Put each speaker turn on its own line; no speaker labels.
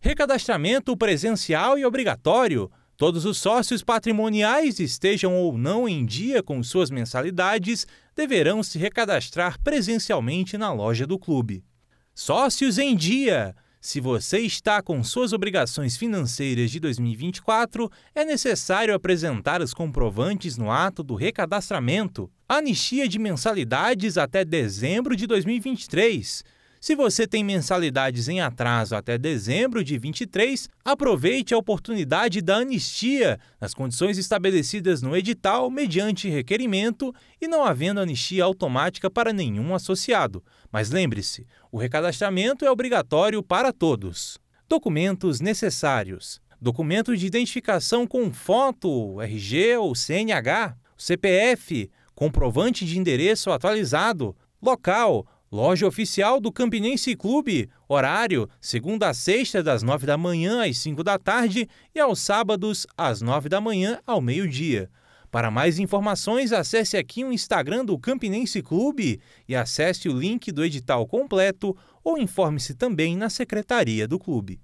Recadastramento presencial e obrigatório. Todos os sócios patrimoniais, estejam ou não em dia com suas mensalidades, deverão se recadastrar presencialmente na loja do clube. Sócios em dia. Se você está com suas obrigações financeiras de 2024, é necessário apresentar os comprovantes no ato do recadastramento. Anistia de mensalidades até dezembro de 2023. Se você tem mensalidades em atraso até dezembro de 23, aproveite a oportunidade da anistia nas condições estabelecidas no edital mediante requerimento e não havendo anistia automática para nenhum associado. Mas lembre-se, o recadastramento é obrigatório para todos. Documentos necessários: documento de identificação com foto, RG ou CNH, CPF, comprovante de endereço atualizado, local Loja oficial do Campinense Clube, horário segunda a sexta das nove da manhã às cinco da tarde e aos sábados às nove da manhã ao meio-dia. Para mais informações, acesse aqui o Instagram do Campinense Clube e acesse o link do edital completo ou informe-se também na secretaria do clube.